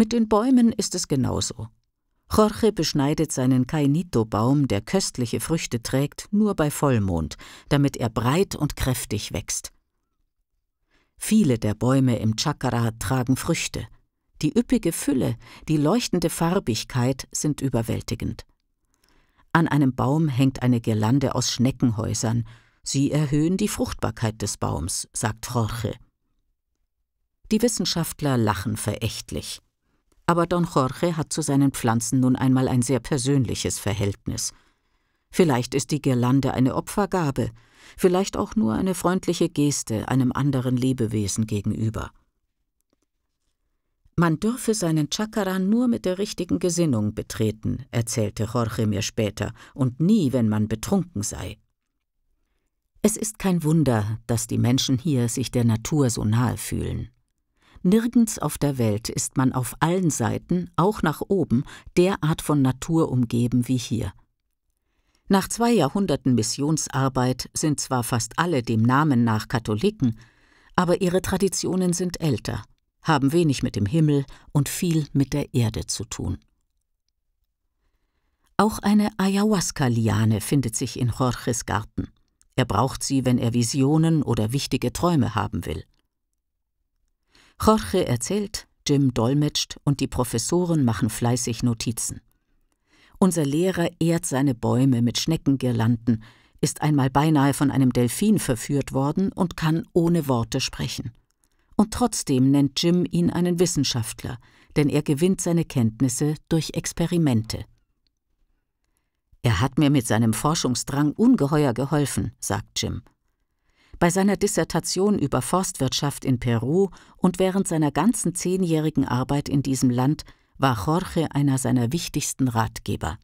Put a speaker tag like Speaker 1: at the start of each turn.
Speaker 1: Mit den Bäumen ist es genauso. Jorge beschneidet seinen Cainito-Baum, der köstliche Früchte trägt, nur bei Vollmond, damit er breit und kräftig wächst. Viele der Bäume im Chakra tragen Früchte. Die üppige Fülle, die leuchtende Farbigkeit sind überwältigend. An einem Baum hängt eine Girlande aus Schneckenhäusern. Sie erhöhen die Fruchtbarkeit des Baums, sagt Jorge. Die Wissenschaftler lachen verächtlich aber Don Jorge hat zu seinen Pflanzen nun einmal ein sehr persönliches Verhältnis. Vielleicht ist die Girlande eine Opfergabe, vielleicht auch nur eine freundliche Geste einem anderen Lebewesen gegenüber. Man dürfe seinen Chakra nur mit der richtigen Gesinnung betreten, erzählte Jorge mir später, und nie, wenn man betrunken sei. Es ist kein Wunder, dass die Menschen hier sich der Natur so nahe fühlen. Nirgends auf der Welt ist man auf allen Seiten, auch nach oben, derart von Natur umgeben wie hier. Nach zwei Jahrhunderten Missionsarbeit sind zwar fast alle dem Namen nach Katholiken, aber ihre Traditionen sind älter, haben wenig mit dem Himmel und viel mit der Erde zu tun. Auch eine Ayahuasca-Liane findet sich in Jorges Garten. Er braucht sie, wenn er Visionen oder wichtige Träume haben will. Jorge erzählt, Jim dolmetscht und die Professoren machen fleißig Notizen. Unser Lehrer ehrt seine Bäume mit Schneckengirlanden, ist einmal beinahe von einem Delfin verführt worden und kann ohne Worte sprechen. Und trotzdem nennt Jim ihn einen Wissenschaftler, denn er gewinnt seine Kenntnisse durch Experimente. Er hat mir mit seinem Forschungsdrang ungeheuer geholfen, sagt Jim. Bei seiner Dissertation über Forstwirtschaft in Peru und während seiner ganzen zehnjährigen Arbeit in diesem Land war Jorge einer seiner wichtigsten Ratgeber.